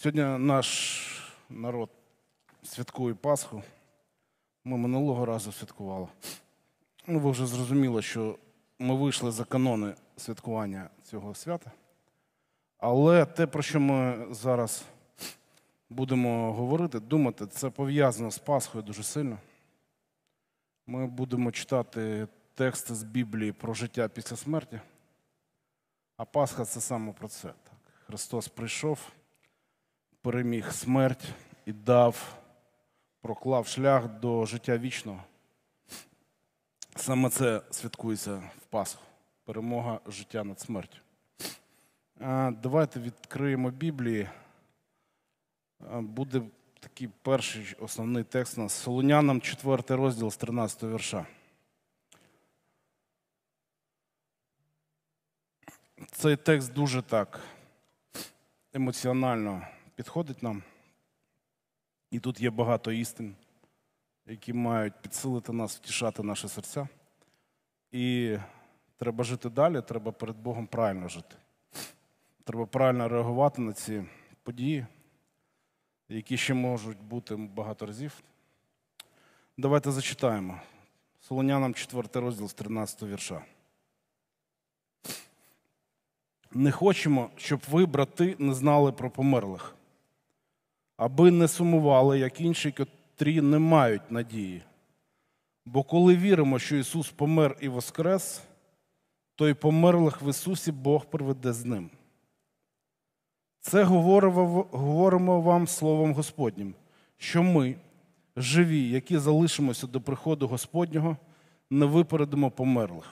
Сьогодні наш народ святкує Пасху. Ми минулого разу святкували. Ну, ви вже зрозуміли, що ми вийшли за канони святкування цього свята. Але те, про що ми зараз будемо говорити, думати, це пов'язано з Пасхою дуже сильно. Ми будемо читати тексти з Біблії про життя після смерті. А Пасха це саме про це. Христос прийшов переміг смерть і дав, проклав шлях до життя вічного. Саме це святкується в Пасху. Перемога життя над смертю. Давайте відкриємо Біблії. Буде такий перший основний текст на Солонянам, 4 розділ з 13 верша. Цей текст дуже так емоціонально підходить нам. І тут є багато істин, які мають підсилити нас, втішати наші серця. І треба жити далі, треба перед Богом правильно жити. Треба правильно реагувати на ці події, які ще можуть бути багато разів. Давайте зачитаємо. Солонянам 4 розділ з 13 вірша. Не хочемо, щоб ви, брати, не знали про померлих аби не сумували, як інші, котрі не мають надії. Бо коли віримо, що Ісус помер і воскрес, то й померлих в Ісусі Бог приведе з Ним. Це говоримо вам Словом Господнім, що ми, живі, які залишимося до приходу Господнього, не випередимо померлих.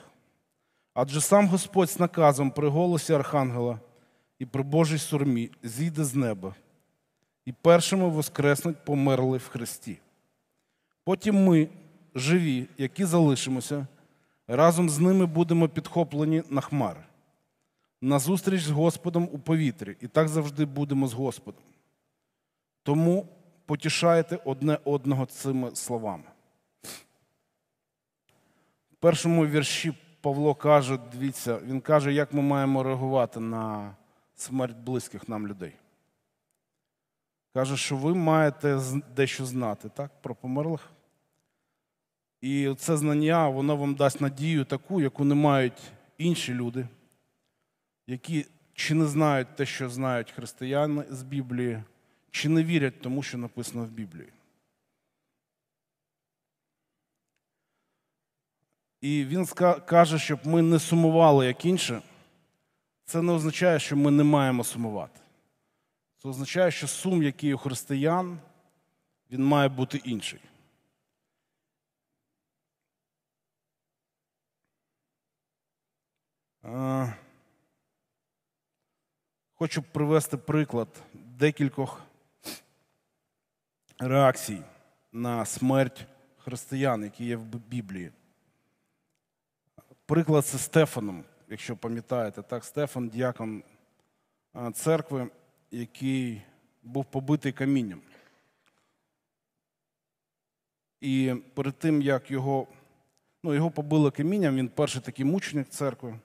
Адже сам Господь з наказом при голосі Архангела і при Божій сурмі зійде з неба і першими воскреснуть померли в Христі. Потім ми, живі, які залишимося, разом з ними будемо підхоплені на хмари, на зустріч з Господом у повітрі, і так завжди будемо з Господом. Тому потішайте одне одного цими словами. В першому вірші Павло каже: дивіться, він каже, як ми маємо реагувати на смерть близьких нам людей каже, що ви маєте дещо знати так, про померлих. І це знання, воно вам дасть надію таку, яку не мають інші люди, які чи не знають те, що знають християни з Біблії, чи не вірять тому, що написано в Біблії. І він каже, щоб ми не сумували як інші. Це не означає, що ми не маємо сумувати. Це означає, що сум, який у християн, він має бути інший. Е, хочу привести приклад декількох реакцій на смерть християн, які є в Біблії. Приклад зі Стефаном, якщо пам'ятаєте, так, Стефан, діакон е, церкви, який був побитий камінням. І перед тим, як його ну, його побили камінням, він перший такий мученик церкви.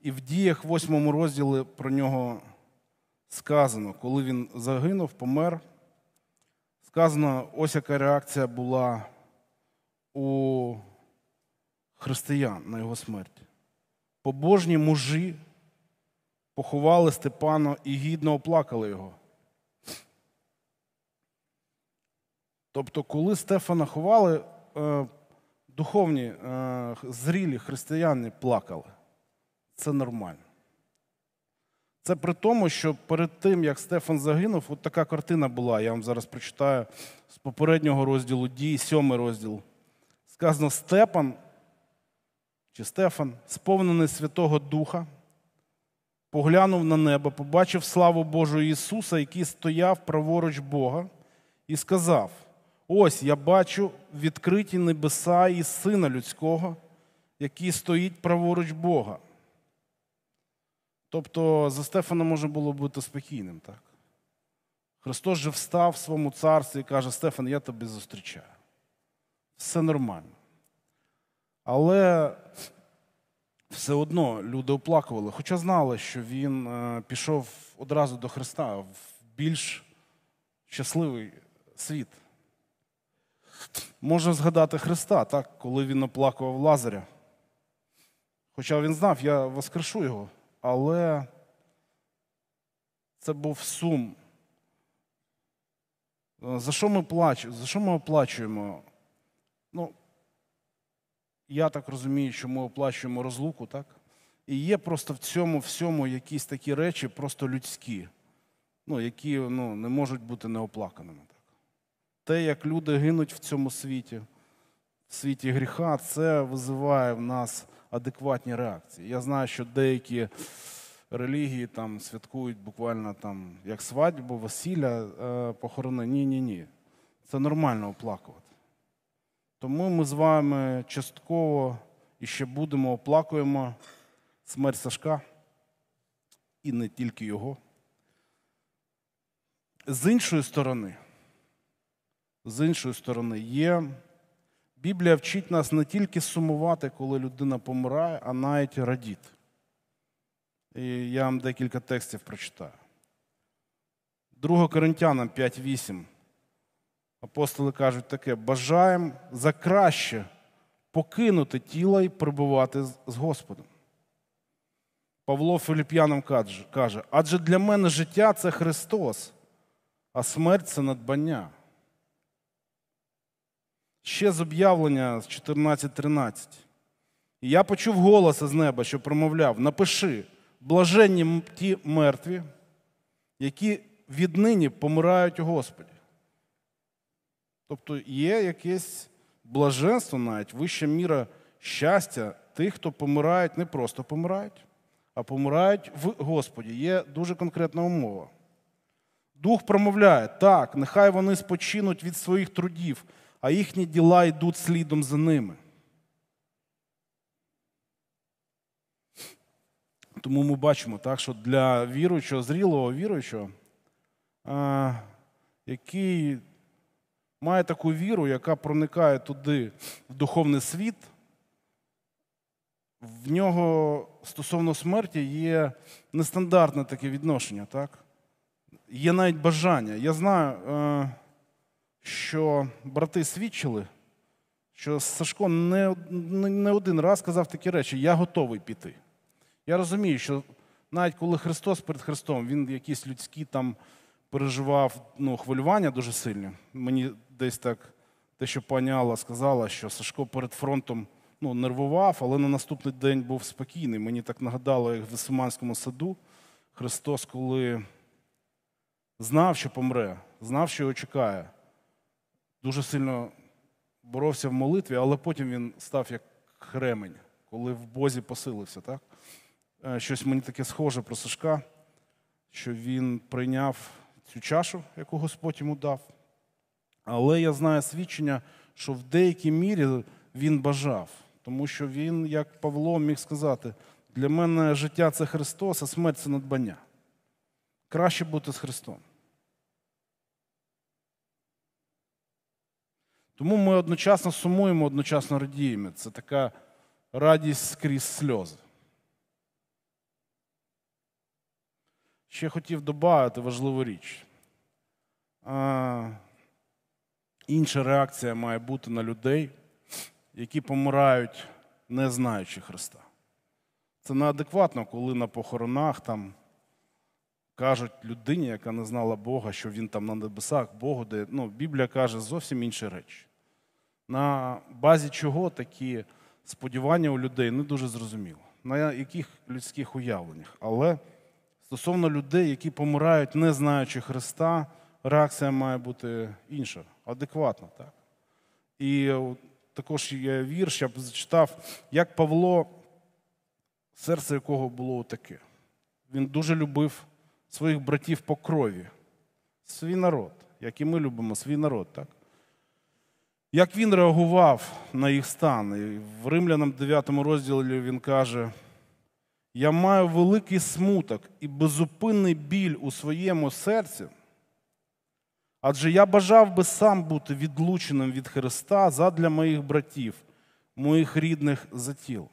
І в діях, восьмому розділі про нього сказано, коли він загинув, помер. Сказано, ось яка реакція була у християн на його смерть. Побожні мужі поховали Степана і гідно оплакали його. Тобто, коли Стефана ховали, е, духовні, е, зрілі християни плакали. Це нормально. Це при тому, що перед тим, як Стефан загинув, от така картина була. Я вам зараз прочитаю з попереднього розділу Дії, сьомий розділ. Сказано Степан чи Стефан, сповнений Святого Духа поглянув на небо, побачив славу Божу Ісуса, який стояв праворуч Бога, і сказав: Ось я бачу відкриті небеса і Сина Людського, який стоїть праворуч Бога. Тобто за Стефана може було бути спокійним, так? Христос же встав в своєму царстві і каже: Стефан, я тебе зустрічаю. Все нормально. Але все одно люди оплакували, хоча знали, що він е, пішов одразу до Христа в більш щасливий світ. Можна згадати Христа, так, коли він оплакував Лазаря. Хоча він знав, я воскрешу його, але це був сум. Е, за що ми плачемо? За що ми оплачуємо? Ну, я так розумію, що ми оплачуємо розлуку, так? І є просто в цьому всьому якісь такі речі, просто людські, ну, які ну, не можуть бути неоплаканими. Так? Те, як люди гинуть в цьому світі, в світі гріха, це визиває в нас адекватні реакції. Я знаю, що деякі релігії там святкують буквально там як свадьбу, весілля, е, похорони. Ні, ні, ні. Це нормально оплакувати. Тому ми з вами частково і ще будемо, оплакуємо смерть Сашка і не тільки його. З іншої сторони, з іншої сторони, є Біблія вчить нас не тільки сумувати, коли людина помирає, а навіть радіти. І я вам декілька текстів прочитаю. 2 Коринтянам 5.8. Апостоли кажуть таке: бажаємо за краще покинути тіло і прибувати з Господом. Павло Філіп'янам каже, адже для мене життя це Христос, а смерть це надбання. Ще з об'явлення 14.13. І я почув голос з неба, що промовляв: Напиши, блаженні ті мертві, які віднині помирають у Господі. Тобто є якесь блаженство навіть вища міра щастя тих, хто помирають, не просто помирають, а помирають в Господі. Є дуже конкретна умова. Дух промовляє, так, нехай вони спочинуть від своїх трудів, а їхні діла йдуть слідом за ними. Тому ми бачимо, так, що для віруючого, зрілого віруючого, який має таку віру, яка проникає туди в духовний світ, в нього стосовно смерті є нестандартне таке відношення, так? Є навіть бажання. Я знаю, е, що брати свідчили, що Сашко не, один раз казав такі речі: я готовий піти. Я розумію, що навіть коли Христос перед Христом, він якісь людські там переживав ну, хвилювання дуже сильні. Мені десь так те, що пані Алла сказала, що Сашко перед фронтом ну, нервував, але на наступний день був спокійний. Мені так нагадало, як в Гесиманському саду Христос, коли знав, що помре, знав, що його чекає, дуже сильно боровся в молитві, але потім він став як хремень, коли в Бозі посилився. так? Е, щось мені таке схоже про Сашка, що він прийняв цю чашу, яку Господь йому дав. Але я знаю свідчення, що в деякій мірі він бажав, тому що він, як Павло, міг сказати, для мене життя це Христос, а смерть це надбання. Краще бути з Христом. Тому ми одночасно сумуємо, одночасно радіємо. Це така радість скрізь сльози. Ще хотів додати важливу річ інша реакція має бути на людей, які помирають, не знаючи Христа. Це неадекватно, коли на похоронах там кажуть людині, яка не знала Бога, що він там на небесах, Богу дає. Ну, Біблія каже зовсім інші речі. На базі чого такі сподівання у людей не дуже зрозуміло, на яких людських уявленнях. Але стосовно людей, які помирають, не знаючи Христа, реакція має бути інша адекватно так. І е, також є вірш, я б зачитав, як Павло, серце якого було таке. Він дуже любив своїх братів по крові, свій народ, як і ми любимо свій народ. так. Як він реагував на їх стан? І в Римлянам 9 розділі він каже: Я маю великий смуток і безупинний біль у своєму серці. Адже я бажав би сам бути відлученим від Христа задля моїх братів, моїх рідних за тіл.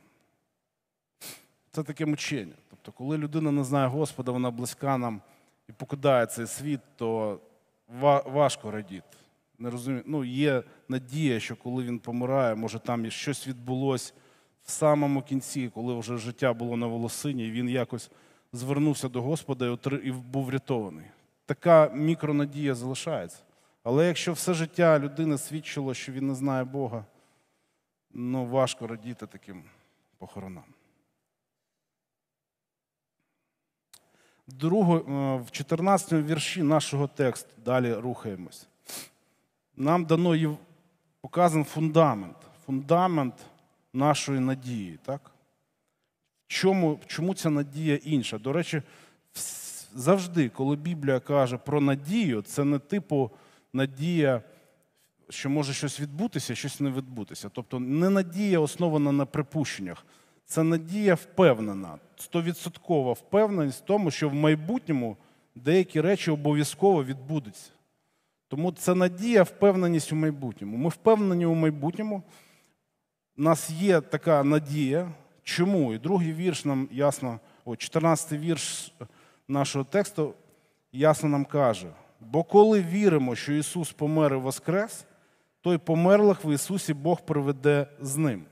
Це таке мучення. Тобто, коли людина не знає Господа, вона близька нам і покидає цей світ, то важко радіти. Не розумію. Ну, Є надія, що коли він помирає, може там і щось відбулося в самому кінці, коли вже життя було на волосині, і він якось звернувся до Господа і був врятований така мікронадія залишається. Але якщо все життя людини свідчило, що він не знає Бога, ну важко радіти таким похоронам. Друге, в 14 вірші нашого тексту далі рухаємось. Нам дано і показан фундамент, фундамент нашої надії. так? Чому чому ця надія інша? До речі, завжди, коли Біблія каже про надію, це не типу надія, що може щось відбутися, щось не відбутися. Тобто не надія основана на припущеннях. Це надія впевнена, стовідсоткова впевненість в тому, що в майбутньому деякі речі обов'язково відбудуться. Тому це надія, впевненість у майбутньому. Ми впевнені у майбутньому. У нас є така надія. Чому? І другий вірш нам ясно, о, 14 й вірш нашого тексту ясно нам каже: бо коли віримо, що Ісус помер і воскрес, то й померлих в Ісусі Бог приведе з Ним.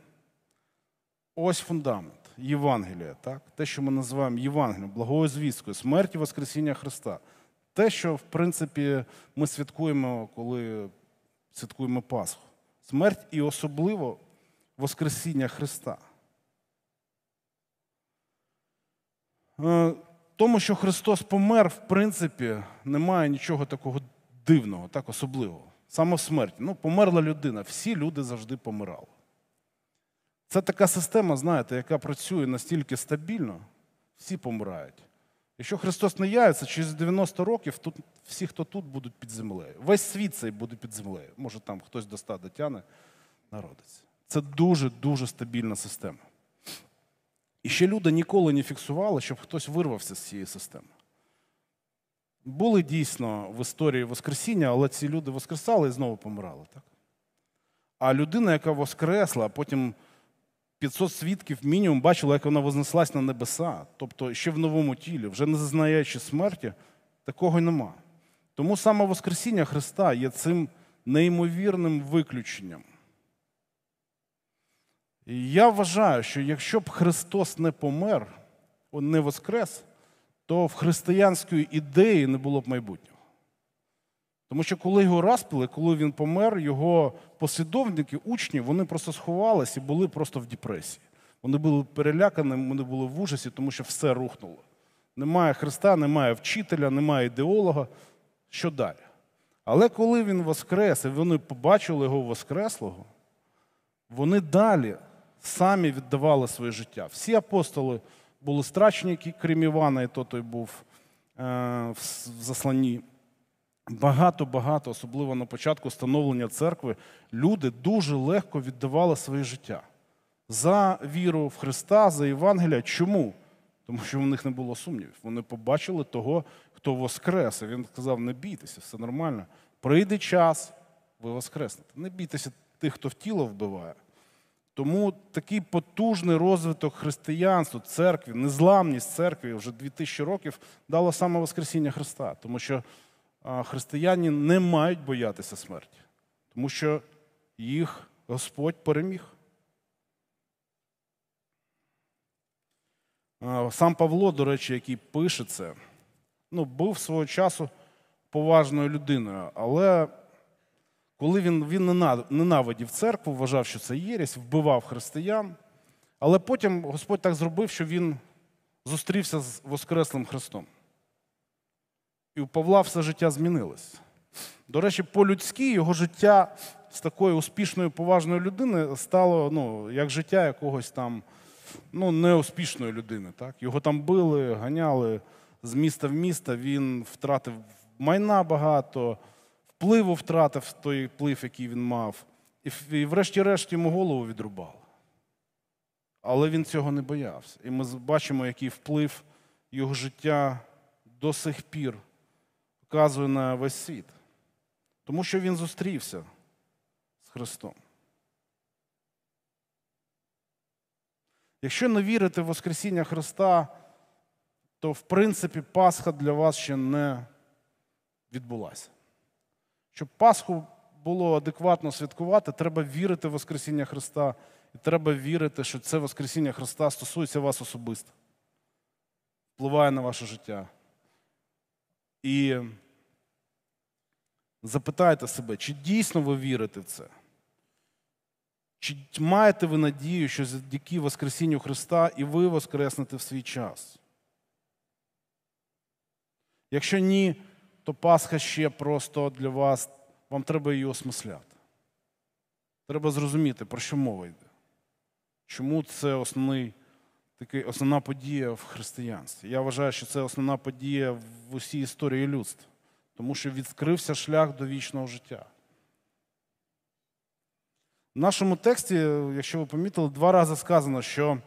Ось фундамент Євангелія, так? те, що ми називаємо Євангелієм, благою звісткою, смерті Воскресіння Христа. Те, що, в принципі, ми святкуємо, коли святкуємо Пасху. Смерть і особливо Воскресіння Христа. Е, тому, що Христос помер, в принципі, немає нічого такого дивного, так особливого. Саме смерть. Ну, померла людина. Всі люди завжди помирали. Це така система, знаєте, яка працює настільки стабільно, всі помирають. Якщо Христос не явиться, через 90 років тут, всі, хто тут, будуть під землею. Весь світ цей буде під землею. Може, там хтось до ста дотяне, народиться. Це дуже-дуже стабільна система. І ще люди ніколи не фіксували, щоб хтось вирвався з цієї системи. Були дійсно в історії Воскресіння, але ці люди воскресали і знову помирали. Так? А людина, яка воскресла, потім 500 свідків мінімум бачила, як вона вознеслась на небеса, тобто ще в новому тілі, вже не зазнаючи смерті, такого нема. Тому саме Воскресіння Христа є цим неймовірним виключенням я вважаю, що якщо б Христос не помер, не воскрес, то в християнської ідеї не було б майбутнього. Тому що коли його розпили, коли він помер, його послідовники, учні, вони просто сховались і були просто в депресії. Вони були перелякані, вони були в ужасі, тому що все рухнуло. Немає Христа, немає вчителя, немає ідеолога. Що далі? Але коли він воскрес, і вони побачили його Воскреслого, вони далі самі віддавали своє життя. Всі апостоли були страчники, крім Івана, і то той був е, в засланні. Багато-багато, особливо на початку становлення церкви, люди дуже легко віддавали своє життя за віру в Христа, за Євангелія. Чому? Тому що в них не було сумнівів. Вони побачили того, хто воскрес. Він сказав: не бійтеся, все нормально. Прийде час, ви воскреснете. Не бійтеся тих, хто в тіло вбиває, тому такий потужний розвиток християнства, церкви, незламність церкви вже 2000 років дало саме Воскресіння Христа, тому що християні не мають боятися смерті, тому що їх Господь переміг. Сам Павло, до речі, який пише це, ну, був свого часу поважною людиною, але коли він він ненавидів церкву, вважав, що це єресь, вбивав християн. Але потім Господь так зробив, що він зустрівся з Воскреслим Христом. І у Павла все життя змінилось. До речі, по-людськи його життя з такої успішної, поважної людини стало ну, як життя якогось там ну, неуспішної людини. Так? Його там били, ганяли з міста в місто, він втратив майна багато впливу втратив той вплив, який він мав, і, врешті-решт, йому голову відрубало. Але він цього не боявся. І ми бачимо, який вплив його життя до сих пір вказує на весь світ. Тому що він зустрівся з Христом. Якщо не вірите в Воскресіння Христа, то в принципі Пасха для вас ще не відбулася. Щоб Пасху було адекватно святкувати, треба вірити в Воскресіння Христа. І треба вірити, що це Воскресіння Христа стосується вас особисто, впливає на ваше життя. І запитайте себе, чи дійсно ви вірите в це? Чи маєте ви надію, що завдяки Воскресінню Христа і ви воскреснете в свій час? Якщо ні, то Пасха ще просто для вас, вам треба її осмисляти. Треба зрозуміти, про що мова йде. Чому це основний, такий, основна подія в християнстві? Я вважаю, що це основна подія в усій історії людства, тому що відкрився шлях до вічного життя. В нашому тексті, якщо ви помітили, два рази сказано, що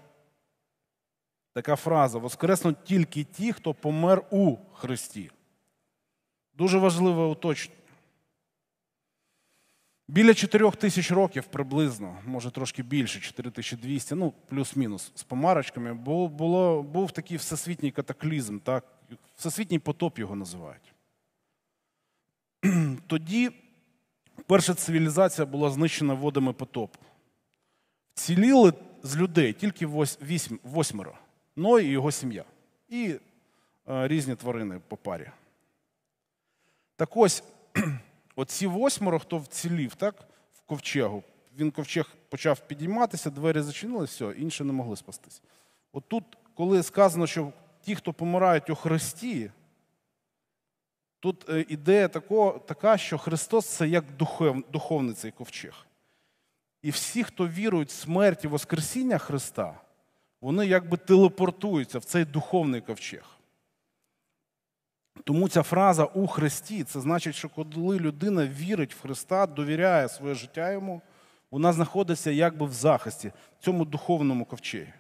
така фраза воскреснуть тільки ті, хто помер у Христі. Дуже важливе уточнення. Біля 4 тисяч років приблизно, може трошки більше, 4200, ну, плюс-мінус з помарочками, було, було, був такий всесвітній катаклізм, так? всесвітній потоп його називають. Тоді перша цивілізація була знищена водами потопу. Вціліли з людей тільки восьмеро, Ной ну, і його сім'я. І е, різні тварини по парі. Так ось, оці восьмеро, хто вцілів, так, в ковчегу, він ковчег почав підійматися, двері зачинили, все, інші не могли спастись. От тут, коли сказано, що ті, хто помирають у Христі, тут е, ідея тако, така, що Христос це як духов, духовний цей ковчег. І всі, хто вірують в смерть і Воскресіння Христа, вони якби телепортуються в цей духовний ковчег. Тому ця фраза у Христі це значить, що коли людина вірить в Христа, довіряє своє життя йому, вона знаходиться якби в захисті, в цьому духовному ковчегі.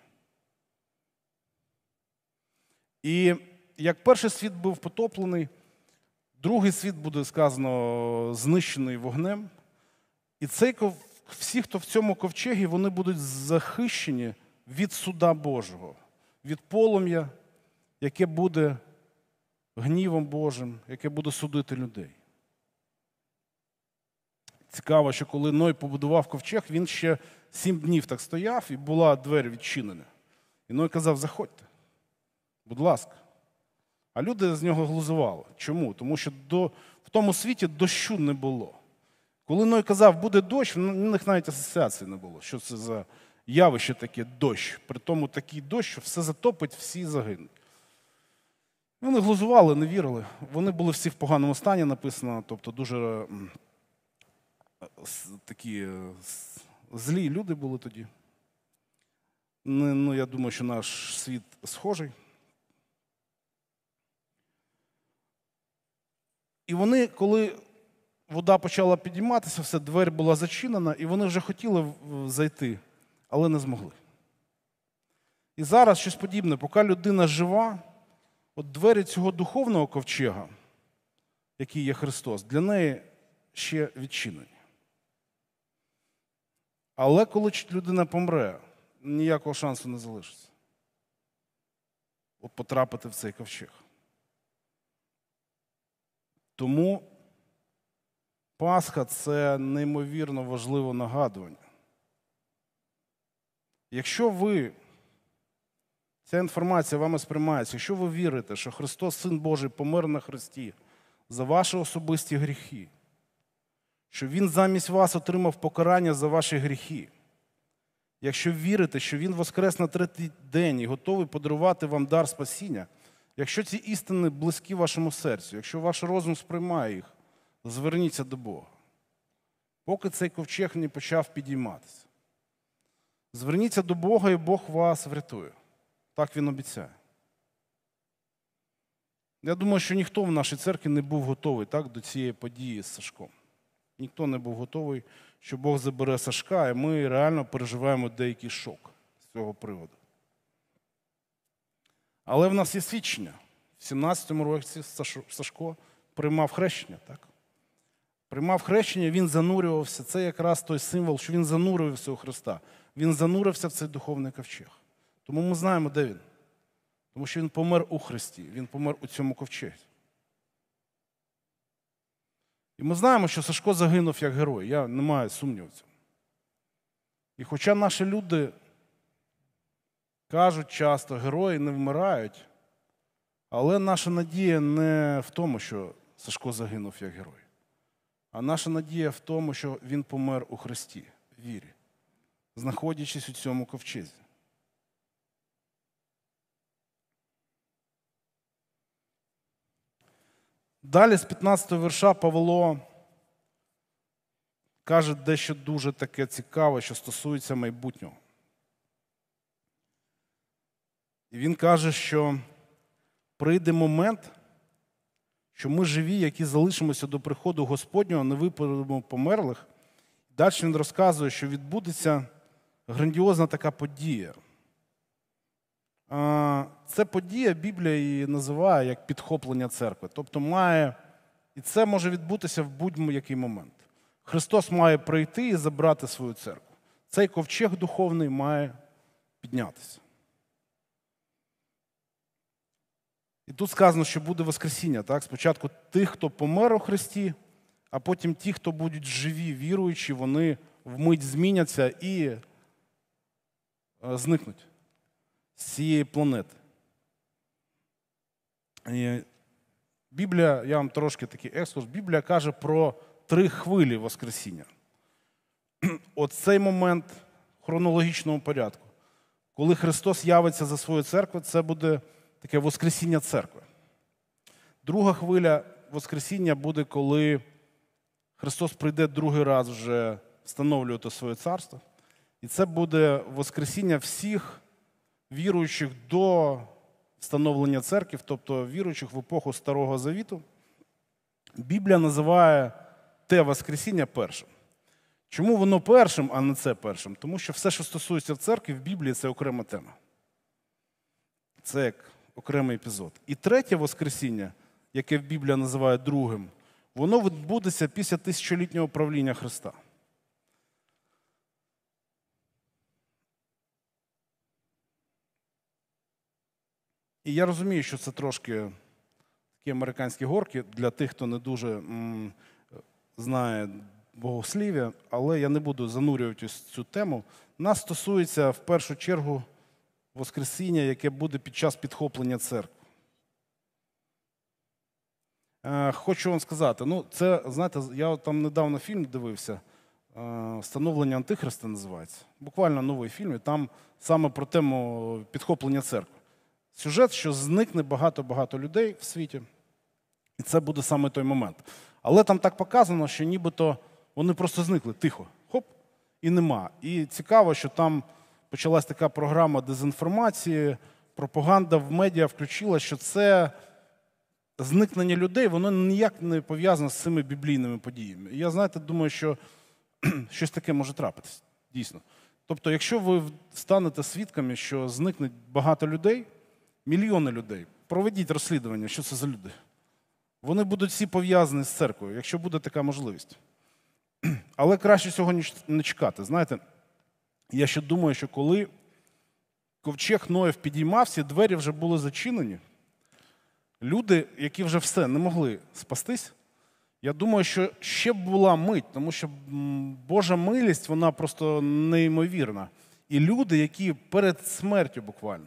І як перший світ був потоплений, другий світ буде сказано знищений вогнем. І цей всі, хто в цьому ковчегі, вони будуть захищені від суда Божого, від полум'я, яке буде гнівом Божим, яке буде судити людей. Цікаво, що коли Ной побудував ковчег, він ще сім днів так стояв і була двері відчинена. І Ной казав: заходьте, будь ласка. А люди з нього глузували. Чому? Тому що до, в тому світі дощу не було. Коли Ной казав, буде дощ, в них навіть асоціації не було. Що це за явище таке дощ? При тому такий дощ, що все затопить, всі загинуть. Вони ну, глузували, не вірили. Вони були всі в поганому стані написано, тобто дуже такі е, злі люди були тоді. Ну, ну, Я думаю, що наш світ схожий. І вони, коли вода почала підійматися, все, двері була зачинена, і вони вже хотіли зайти, але не змогли. І зараз щось подібне, поки людина жива, От двері цього духовного ковчега, який є Христос, для неї ще відчинені. Але коли людина помре, ніякого шансу не залишиться От потрапити в цей ковчег. Тому Пасха це неймовірно важливе нагадування. Якщо ви Ця інформація вами сприймається. Якщо ви вірите, що Христос, Син Божий, помер на Христі за ваші особисті гріхи, що Він замість вас отримав покарання за ваші гріхи, якщо вірите, що Він воскрес на третій день і готовий подарувати вам дар спасіння, якщо ці істини близькі вашому серцю, якщо ваш розум сприймає їх, зверніться до Бога. Поки цей ковчег не почав підійматися, зверніться до Бога і Бог вас врятує. Так він обіцяє. Я думаю, що ніхто в нашій церкві не був готовий так, до цієї події з Сашком. Ніхто не був готовий, що Бог забере Сашка, і ми реально переживаємо деякий шок з цього приводу. Але в нас є свідчення. В 17-му році Сашко приймав хрещення. так? Приймав хрещення, він занурювався. Це якраз той символ, що він занурився у Христа. Він занурився в цей духовний ковчег. Тому ми знаємо, де він. Тому що він помер у Христі, він помер у цьому ковчезі. І ми знаємо, що Сашко загинув як герой. Я не маю сумніву в цьому. І хоча наші люди кажуть часто, герої не вмирають, але наша надія не в тому, що Сашко загинув як герой, а наша надія в тому, що він помер у Христі, вірі, знаходячись у цьому ковчезі. Далі з 15 го верша Павло каже дещо дуже таке цікаве, що стосується майбутнього. І він каже, що прийде момент, що ми живі, які залишимося до приходу Господнього, не випадемо померлих. Далі він розказує, що відбудеться грандіозна така подія. Це подія Біблія її називає як підхоплення церкви. Тобто має, і це може відбутися в будь-який момент. Христос має прийти і забрати свою церкву. Цей ковчег духовний має піднятися. І тут сказано, що буде Воскресіння. Так? Спочатку тих, хто помер у Христі, а потім ті, хто будуть живі, віруючі, вони вмить зміняться і е, зникнуть цієї планети. І Біблія, я вам трошки такий екскурс, Біблія каже про три хвилі Воскресіння. Оцей момент в хронологічному порядку, коли Христос явиться за свою церкву, це буде таке Воскресіння церкви. Друга хвиля Воскресіння буде, коли Христос прийде другий раз вже встановлювати своє царство. І це буде Воскресіння всіх віруючих до встановлення церкви, тобто віруючих в епоху Старого Завіту, Біблія називає те Воскресіння першим. Чому воно першим, а не це першим? Тому що все, що стосується в церкві, в Біблії це окрема тема. Це як окремий епізод. І третє Воскресіння, яке Біблія називає другим, воно відбудеться після тисячолітнього правління Христа. І я розумію, що це трошки такі американські горки для тих, хто не дуже м, знає богослів'я, але я не буду занурювати цю тему. Нас стосується в першу чергу Воскресіння, яке буде під час підхоплення церкви. Е, хочу вам сказати, ну це, знаєте, я там недавно фільм дивився. Е, Встановлення Антихриста називається. Буквально новий фільм. і Там саме про тему підхоплення церкви сюжет, що зникне багато-багато людей в світі. І це буде саме той момент. Але там так показано, що нібито вони просто зникли тихо, хоп, і нема. І цікаво, що там почалась така програма дезінформації, пропаганда в медіа включила, що це зникнення людей, воно ніяк не пов'язане з цими біблійними подіями. І я, знаєте, думаю, що щось таке може трапитись, дійсно. Тобто, якщо ви станете свідками, що зникне багато людей мільйони людей. Проведіть розслідування, що це за люди. Вони будуть всі пов'язані з церквою, якщо буде така можливість. Але краще цього не чекати. Знаєте, я ще думаю, що коли ковчег Ноєв підіймався, двері вже були зачинені. Люди, які вже все не могли спастись, я думаю, що ще була мить, тому що Божа милість, вона просто неймовірна. І люди, які перед смертю буквально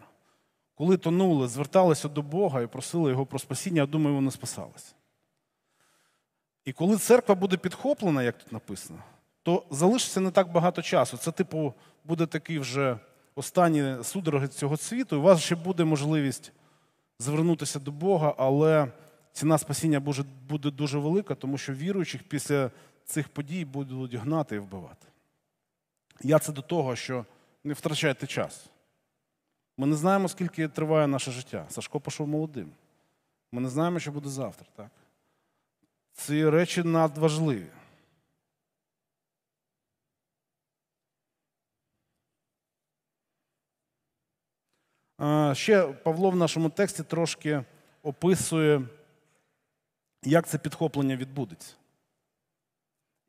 коли тонули, зверталися до Бога і просили Його про спасіння, я думаю, вони спасалися. І коли церква буде підхоплена, як тут написано, то залишиться не так багато часу. Це, типу, буде такий вже останні судороги цього світу, і у вас ще буде можливість звернутися до Бога, але ціна спасіння буде дуже велика, тому що віруючих після цих подій будуть гнати і вбивати. Я це до того, що не втрачайте час. Ми не знаємо, скільки триває наше життя. Сашко пішов молодим. Ми не знаємо, що буде завтра. так? Ці речі надважливі. Ще Павло в нашому тексті трошки описує, як це підхоплення відбудеться.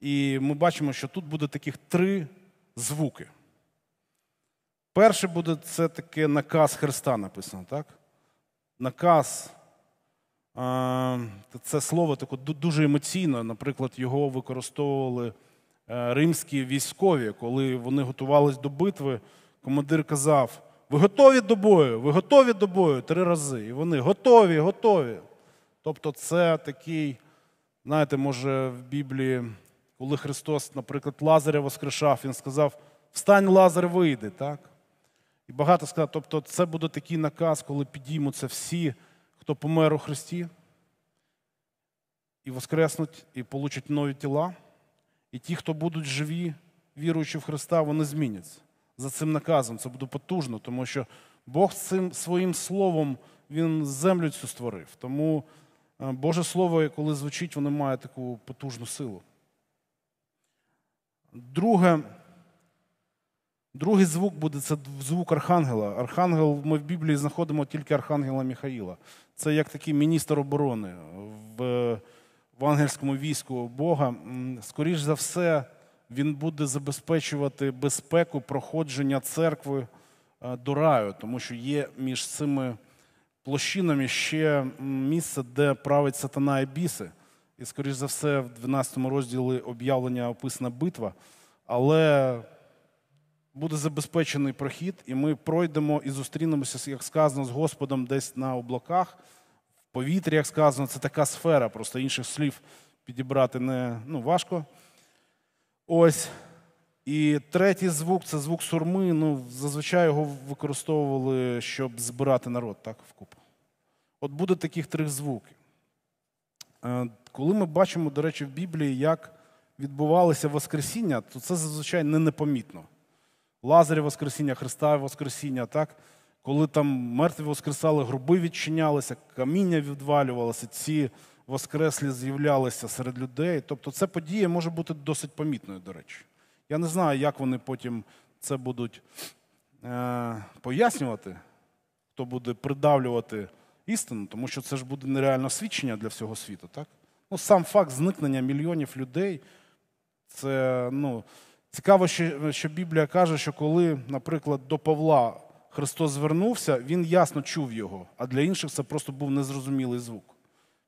І ми бачимо, що тут буде таких три звуки. Перше буде це таке наказ Христа написано, так? Наказ. Е, це слово таке дуже емоційно. Наприклад, його використовували е, римські військові, коли вони готувалися до битви. Командир казав: Ви готові до бою? Ви готові до бою? Три рази. І вони готові, готові. Тобто, це такий, знаєте, може, в Біблії, коли Христос, наприклад, Лазаря воскрешав, Він сказав: Встань, Лазар, вийди. так? І багато сказав, тобто це буде такий наказ, коли підіймуться всі, хто помер у Христі, і воскреснуть, і получать нові тіла. І ті, хто будуть живі, віруючи в Христа, вони зміняться. За цим наказом це буде потужно, тому що Бог цим своїм словом Він землю цю створив. Тому е, Боже Слово, коли звучить, воно має таку потужну силу. Друге. Другий звук буде це звук архангела. Архангел, ми в Біблії знаходимо тільки архангела Міхаїла. Це як такий міністр оборони в, в ангельському війську Бога. Скоріше за все, він буде забезпечувати безпеку проходження церкви е, до раю, тому що є між цими площинами ще місце, де править сатана і біси. І, скоріш за все, в 12 розділі об'явлення описана битва. Але буде забезпечений прохід, і ми пройдемо і зустрінемося, як сказано, з Господом десь на облаках. В повітрі, як сказано, це така сфера, просто інших слів підібрати не ну, важко. Ось. І третій звук це звук сурми. Ну, Зазвичай його використовували, щоб збирати народ так, вкупу. От буде таких три звуки. Е, коли ми бачимо, до речі, в Біблії, як відбувалося Воскресіння, то це зазвичай не непомітно. Лазаря Воскресіння, Христа Воскресіння, так? коли там мертві воскресали, груби відчинялися, каміння відвалювалося, ці воскреслі з'являлися серед людей. Тобто ця подія може бути досить помітною, до речі. Я не знаю, як вони потім це будуть е, пояснювати, хто буде придавлювати істину, тому що це ж буде нереально свідчення для всього світу. так? Ну, Сам факт зникнення мільйонів людей це. ну, Цікаво, що Біблія каже, що коли, наприклад, до Павла Христос звернувся, він ясно чув його, а для інших це просто був незрозумілий звук.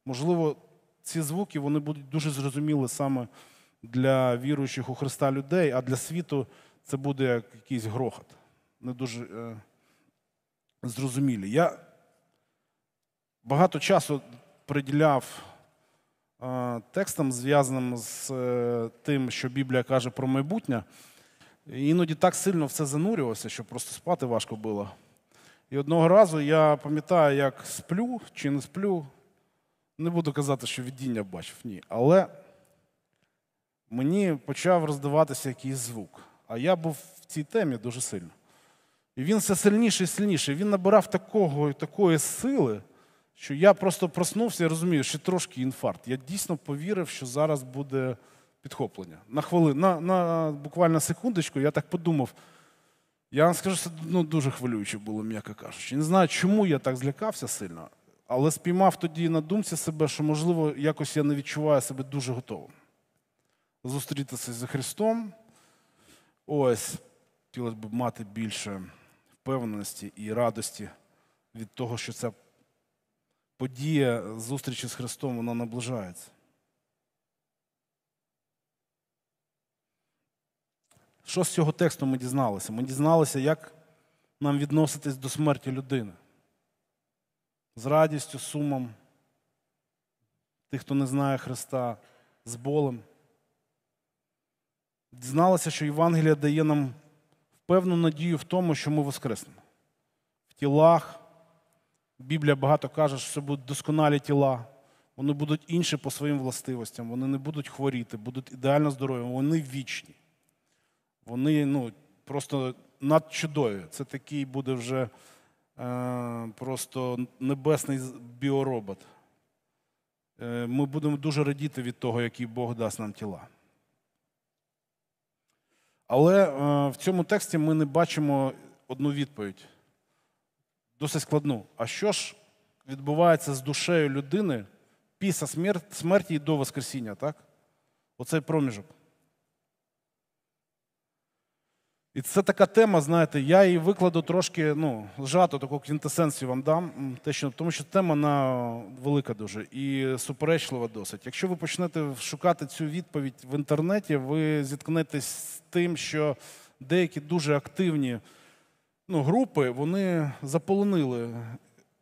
Можливо, ці звуки вони будуть дуже зрозуміли саме для віруючих у Христа людей, а для світу це буде як якийсь грохот. Не дуже е, зрозумілі. Я багато часу приділяв Текстом, зв'язаним з е, тим, що Біблія каже про майбутнє. іноді так сильно все це занурювався, що просто спати важко було. І одного разу я пам'ятаю, як сплю чи не сплю. Не буду казати, що віддіння бачив, ні. Але мені почав роздаватися якийсь звук. А я був в цій темі дуже сильно. І він все сильніше і сильніше. Він набирав такого і такої сили, що я просто проснувся і розумію, що трошки інфаркт. Я дійсно повірив, що зараз буде підхоплення. На хвилину, на, на буквально секундочку, я так подумав. Я вам скажу, це ну, дуже хвилююче було, м'яко кажучи. Не знаю, чому я так злякався сильно, але спіймав тоді на думці себе, що, можливо, якось я не відчуваю себе дуже готовим. Зустрітися з Христом. Ось, хотілося б мати більше впевненості і радості від того, що ця подія зустрічі з Христом вона наближається. Що з цього тексту ми дізналися? Ми дізналися, як нам відноситись до смерті людини. З радістю, сумом, тих, хто не знає Христа, з болем. Дізналися, що Євангелія дає нам певну надію в тому, що ми воскреснемо в тілах, Біблія багато каже, що це будуть досконалі тіла. Вони будуть інші по своїм властивостям, вони не будуть хворіти, будуть ідеально здорові, вони вічні. Вони ну, просто надчудові. Це такий буде вже е, просто небесний біоробот. Е, Ми будемо дуже радіти від того, який Бог дасть нам тіла. Але е, в цьому тексті ми не бачимо одну відповідь досить складну. А що ж відбувається з душею людини після смерті і до Воскресіння, так? Оцей проміжок. І це така тема, знаєте, я її викладу трошки ну, зжато, таку квінтесенцію вам дам, те, що, тому що тема вона велика дуже і суперечлива досить. Якщо ви почнете шукати цю відповідь в інтернеті, ви зіткнетесь з тим, що деякі дуже активні ну, групи вони заполонили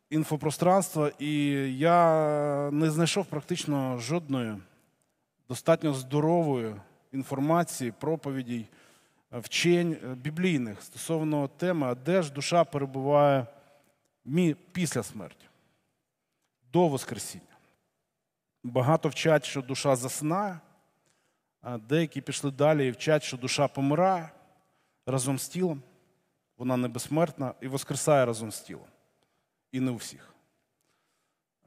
інфопространство, і я не знайшов практично жодної достатньо здорової інформації, проповідей, е, вчень е, біблійних стосовно теми, де ж душа перебуває після смерті, до Воскресіння. Багато вчать, що душа засинає, а деякі пішли далі і вчать, що душа помирає разом з тілом вона не безсмертна і воскресає разом з тілом. І не у всіх.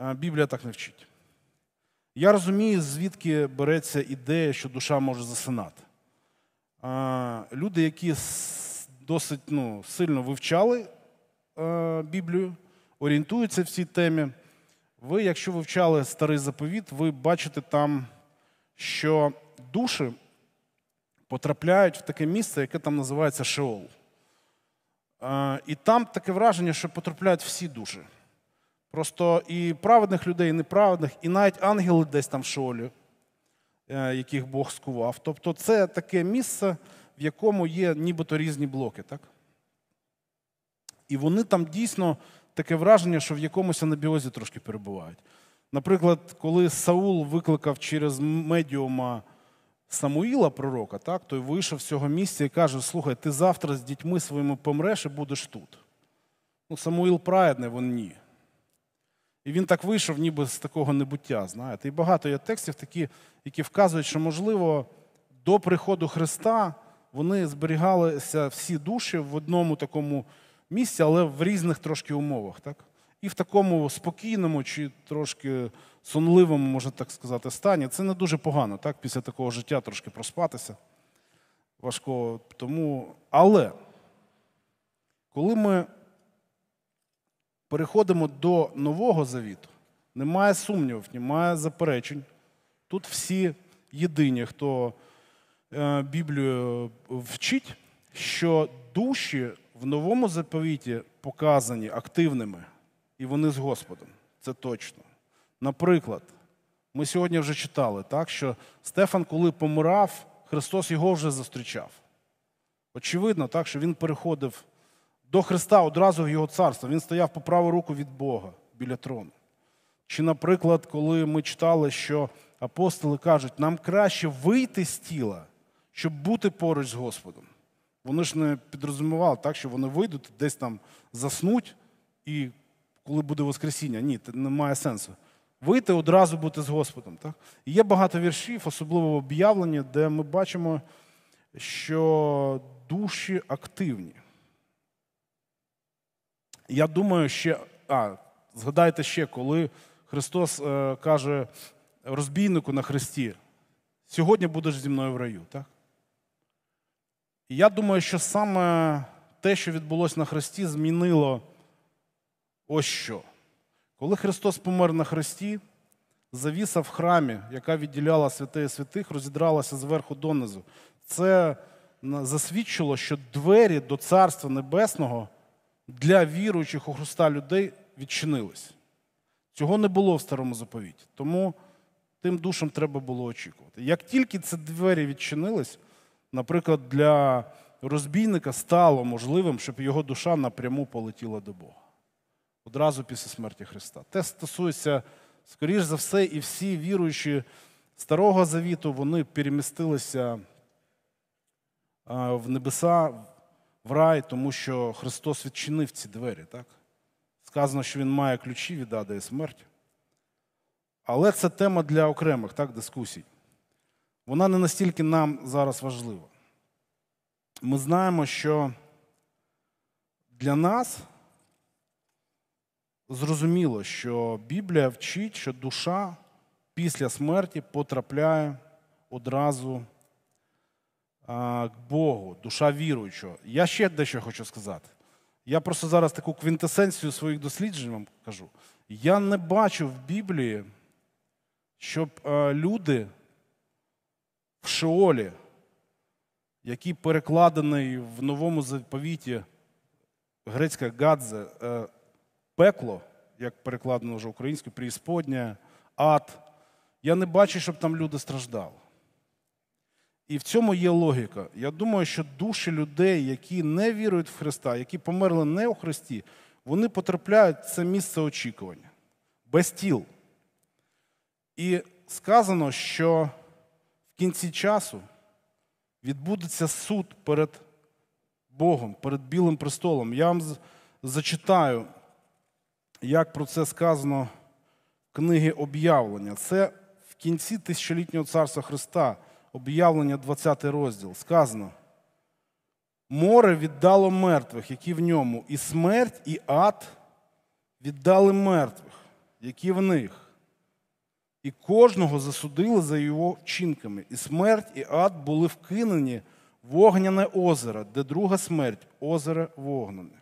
Е, Біблія так не вчить. Я розумію, звідки береться ідея, що душа може засинати. Е, Люди, які досить ну, сильно вивчали е, Біблію, орієнтуються в цій темі. Ви, якщо вивчали старий заповіт, ви бачите там, що душі потрапляють в таке місце, яке там називається Шеол. І там таке враження, що потрапляють всі душі. Просто і праведних людей, і неправедних, і навіть ангели десь там в шолі, е, яких Бог скував. Тобто це таке місце, в якому є нібито різні блоки. так? І вони там дійсно таке враження, що в якомусь анабіозі трошки перебувають. Наприклад, коли Саул викликав через медіума Самуїла пророка, так, той вийшов з цього місця і каже: Слухай, ти завтра з дітьми своїми помреш і будеш тут. Ну, Самуїл праведний, він ні. І він так вийшов, ніби з такого небуття. знаєте. І багато є текстів, такі, які вказують, що, можливо, до приходу Христа вони зберігалися всі душі в одному такому місці, але в різних трошки умовах. так. І в такому спокійному чи трошки сонливому, можна так сказати, стані. Це не дуже погано, так, після такого життя трошки проспатися. Важко тому. Але коли ми переходимо до Нового Завіту, немає сумнівів, немає заперечень. Тут всі єдині, хто е, Біблію вчить, що душі в новому заповіті показані активними, і вони з Господом. Це точно. Наприклад, ми сьогодні вже читали, так, що Стефан, коли помирав, Христос його вже зустрічав. Очевидно, так, що він переходив до Христа одразу в його царство. Він стояв по праву руку від Бога біля трону. Чи, наприклад, коли ми читали, що апостоли кажуть, нам краще вийти з тіла, щоб бути поруч з Господом. Вони ж не підрозумівали, так, що вони вийдуть, десь там заснуть, і коли буде Воскресіння, ні, це не має сенсу вийти одразу бути з Господом. Так? І є багато віршів, особливо в об'явленні, де ми бачимо, що душі активні. Я думаю, ще, а, згадайте ще, коли Христос е, каже розбійнику на хресті, сьогодні будеш зі мною в раю. так? я думаю, що саме те, що відбулося на хресті, змінило ось що. Коли Христос помер на хресті, завіса в храмі, яка відділяла святе і святих, розідралася зверху донизу. Це засвідчило, що двері до Царства Небесного для віруючих у Христа людей відчинились. Цього не було в старому заповіті. Тому тим душам треба було очікувати. Як тільки ці двері відчинились, наприклад, для розбійника стало можливим, щоб його душа напряму полетіла до Бога одразу після смерті Христа. Те стосується, скоріш за все, і всі віруючі Старого Завіту, вони перемістилися в небеса, в рай, тому що Христос відчинив ці двері. так? Сказано, що Він має ключі від ада і смерті. Але це тема для окремих так, дискусій. Вона не настільки нам зараз важлива. Ми знаємо, що для нас зрозуміло, що Біблія вчить, що душа після смерті потрапляє одразу к Богу, душа віруючого. Я ще дещо хочу сказати. Я просто зараз таку квінтесенцію своїх досліджень вам кажу. Я не бачу в Біблії, щоб е, люди в Шеолі, які перекладені в новому заповіті грецька гадзе, е, пекло, як перекладено вже українською, преісподня, ад. Я не бачу, щоб там люди страждали. І в цьому є логіка. Я думаю, що душі людей, які не вірують в Христа, які померли не у Христі, вони потрапляють в це місце очікування без тіл. І сказано, що в кінці часу відбудеться суд перед Богом, перед Білим престолом. Я вам зачитаю як про це сказано в книги об'явлення. Це в кінці тисячолітнього царства Христа, об'явлення, 20 розділ, сказано. Море віддало мертвих, які в ньому, і смерть, і ад віддали мертвих, які в них. І кожного засудили за його вчинками. І смерть, і ад були вкинені в огняне озеро, де друга смерть озеро вогнене.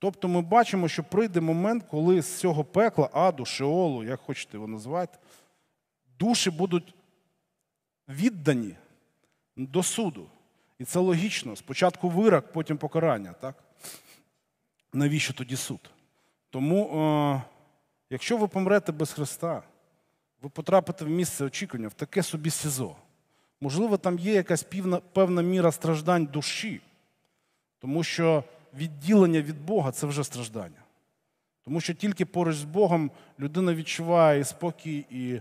Тобто ми бачимо, що прийде момент, коли з цього пекла, аду, шеолу, як хочете його назвати, душі будуть віддані до суду. І це логічно. Спочатку вирок, потім покарання. Так? Навіщо тоді суд? Тому, е, якщо ви помрете без Христа, ви потрапите в місце очікування, в таке собі СІЗО. Можливо, там є якась певна, певна міра страждань душі, тому що відділення від Бога це вже страждання. Тому що тільки поруч з Богом людина відчуває і спокій, і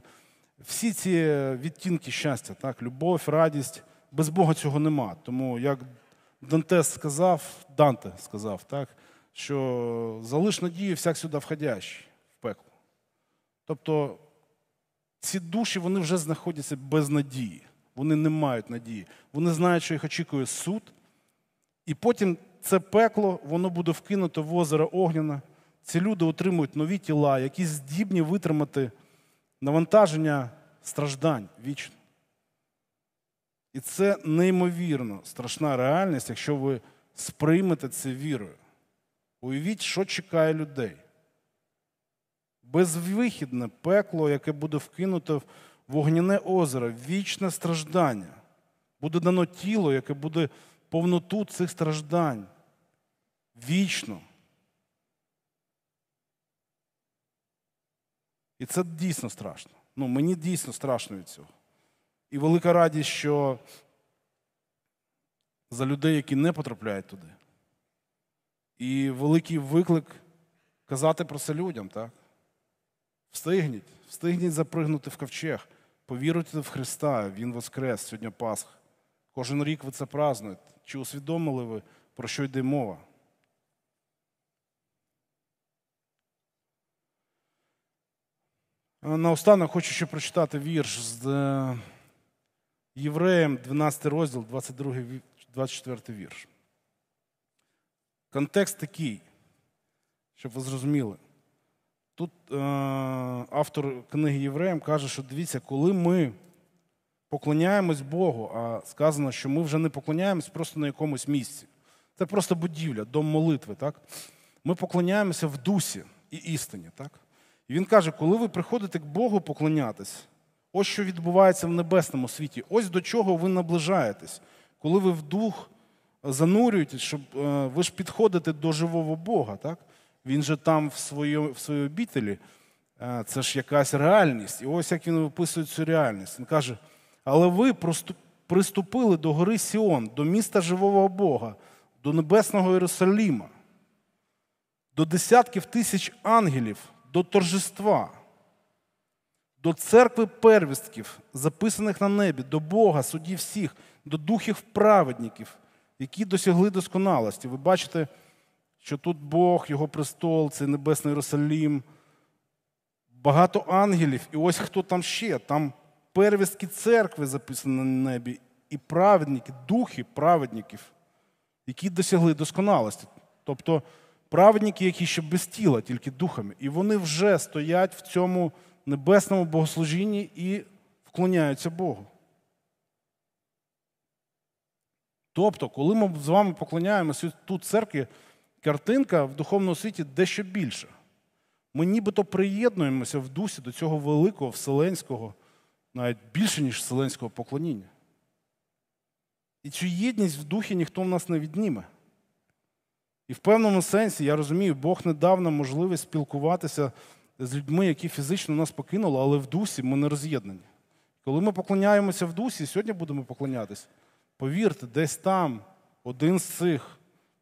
всі ці відтінки щастя, так, любов, радість. Без Бога цього нема. Тому як Дантес сказав, Данте сказав, так, що залиш надію всяк сюди входящий в пекло. Тобто ці душі вони вже знаходяться без надії. Вони не мають надії. Вони знають, що їх очікує суд. І потім це пекло, воно буде вкинуто в озеро Огняне. Ці люди отримують нові тіла, які здібні витримати навантаження страждань вічно. І це неймовірно страшна реальність, якщо ви сприймете це вірою. Уявіть, що чекає людей. Безвихідне пекло, яке буде вкинуто в огняне озеро, вічне страждання. Буде дано тіло, яке буде повноту цих страждань вічно. І це дійсно страшно. Ну, Мені дійсно страшно від цього. І велика радість, що за людей, які не потрапляють туди. І великий виклик казати про це людям, так? Встигніть, встигніть запригнути в ковчег, повіруйте в Христа, Він Воскрес, сьогодні Пасх. Кожен рік ви це празнуєте. Чи усвідомили ви, про що йде мова? Е, наостанок хочу ще прочитати вірш з е, Євреєм, 12 розділ, 22, 24 вірш. Контекст такий, щоб ви зрозуміли. Тут е, автор книги Євреям каже, що дивіться, коли ми поклоняємось Богу, а сказано, що ми вже не поклоняємось просто на якомусь місці. Це просто будівля, дом молитви. так? Ми поклоняємося в дусі і істині. так? І він каже, коли ви приходите к Богу поклонятись, ось що відбувається в небесному світі, ось до чого ви наближаєтесь, коли ви в дух занурюєтесь, щоб е, ви ж підходите до живого Бога. так? Він же там в своїй в обітелі, е, це ж якась реальність. І ось як він описує цю реальність. Він каже, але ви приступили до гори Сіон, до міста живого Бога, до небесного Єрусаліма, до десятків тисяч ангелів, до торжества, до церкви первістків, записаних на небі, до Бога, судді всіх, до духів праведників, які досягли досконалості. Ви бачите, що тут Бог, Його престол, це Небесний Єрусалім, багато ангелів, і ось хто там ще. Там первістки церкви записані на небі, і праведники, духи праведників, які досягли досконалості. Тобто праведники, які ще без тіла, тільки духами. І вони вже стоять в цьому небесному богослужінні і вклоняються Богу. Тобто, коли ми з вами поклоняємося тут церкві, картинка в духовному світі дещо більша. Ми нібито приєднуємося в дусі до цього великого вселенського навіть більше, ніж вселенського поклоніння. І цю єдність в духі ніхто в нас не відніме. І в певному сенсі, я розумію, Бог не дав нам можливість спілкуватися з людьми, які фізично нас покинули, але в дусі ми не роз'єднані. Коли ми поклоняємося в дусі, сьогодні будемо поклонятися, повірте, десь там один з цих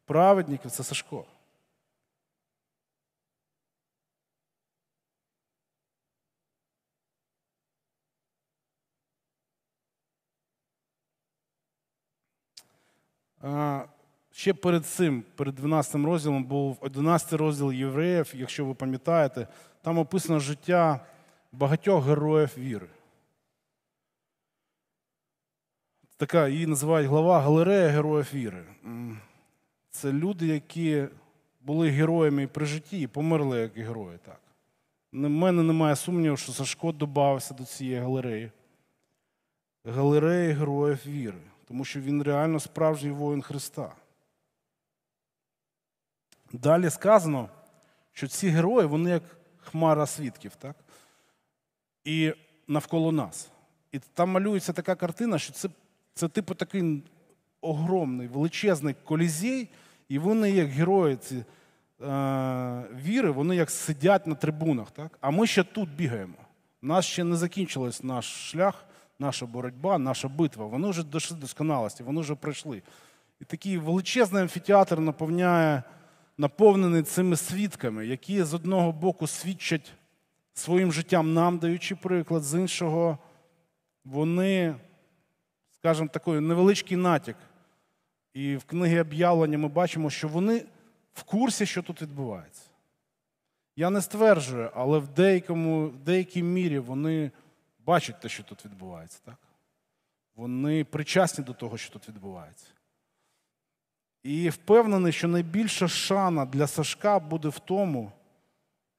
праведників це Сашко. Ще перед цим, перед 12 розділом, був 11 розділ євреїв, якщо ви пам'ятаєте, там описано життя багатьох героїв віри. Така її називають глава галерея героїв віри. Це люди, які були героями при житті і померли як герої. так. У мене немає сумніву, що Сашко додався до цієї галереї. Галереї героїв віри тому що він реально справжній воїн Христа. Далі сказано, що ці герої, вони як хмара свідків, так? і навколо нас. І там малюється така картина, що це, це типу, такий огромний, величезний колізей, і вони, як герої ці е, віри, вони як сидять на трибунах. так? А ми ще тут бігаємо. У нас ще не закінчилось наш шлях наша боротьба, наша битва. Вони вже дійшли до досконалості, вони вже пройшли. І такий величезний амфітеатр наповняє, наповнений цими свідками, які з одного боку свідчать своїм життям нам, даючи приклад, з іншого вони, скажімо, такий невеличкий натяк. І в книги об'явлення ми бачимо, що вони в курсі, що тут відбувається. Я не стверджую, але в деякому, в деякій мірі вони бачать те, що тут відбувається, так? Вони причасні до того, що тут відбувається. І впевнений, що найбільша шана для Сашка буде в тому,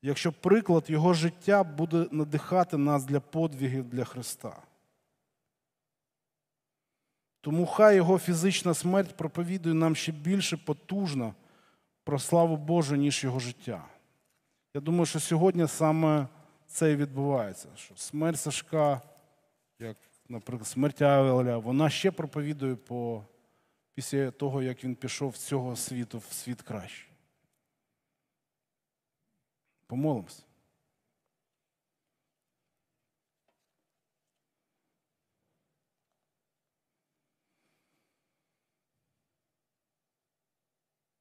якщо приклад його життя буде надихати нас для подвігів для Христа. Тому хай його фізична смерть проповідує нам ще більше потужно про славу Божу, ніж його життя. Я думаю, що сьогодні саме це і відбувається. Що Смерть Сашка, як, наприклад, смерть Авеля, вона ще проповідує по, після того, як він пішов з цього світу в світ краще. Помолимось.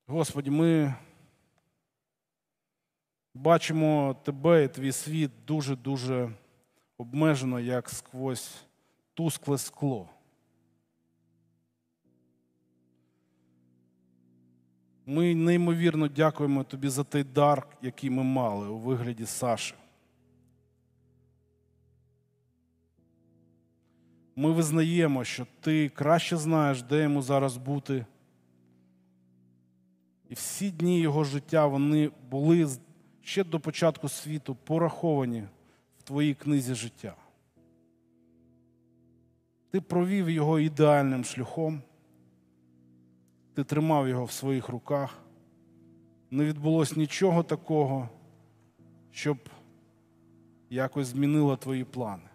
Господи, ми бачимо тебе і твій світ дуже-дуже обмежено, як сквозь тускле скло. Ми неймовірно дякуємо тобі за той дар, який ми мали у вигляді Саші. Ми визнаємо, що ти краще знаєш, де йому зараз бути. І всі дні його життя вони були ще до початку світу пораховані в твоїй книзі життя. Ти провів його ідеальним шляхом, ти тримав його в своїх руках. Не відбулося нічого такого, щоб якось змінило твої плани.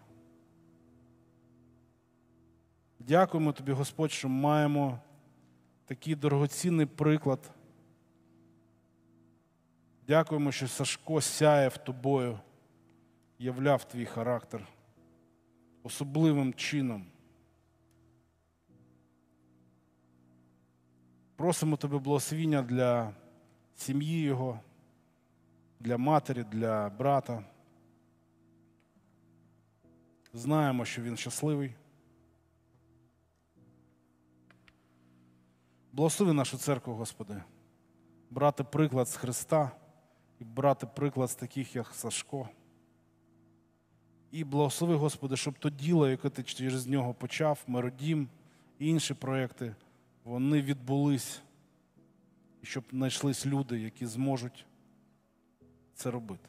Дякуємо тобі, Господь, що маємо такий дорогоцінний приклад. Дякуємо, що Сашко сяє в тобою, являв твій характер особливим чином. Просимо тебе благословіння для сім'ї його, для матері, для брата. Знаємо, що він щасливий. Благослови нашу церкву, Господи, брати приклад з Христа і брати приклад з таких, як Сашко. І благослови, Господи, щоб то діло, яке ти через нього почав, миродім і інші проекти, вони відбулись, і щоб знайшлись люди, які зможуть це робити.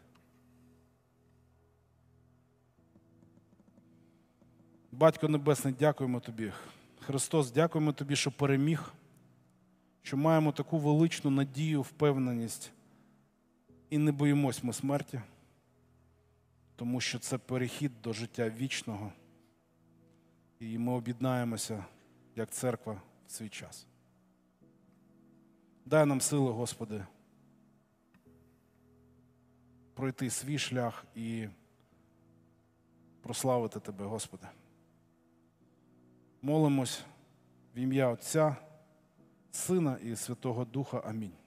Батько Небесний, дякуємо тобі. Христос, дякуємо тобі, що переміг, що маємо таку величну надію, впевненість. І не боїмось ми смерті, тому що це перехід до життя вічного. І ми об'єднаємося як церква в свій час. Дай нам сили, Господи, пройти свій шлях і прославити Тебе, Господи. Молимось в ім'я Отця, Сина і Святого Духа. Амінь.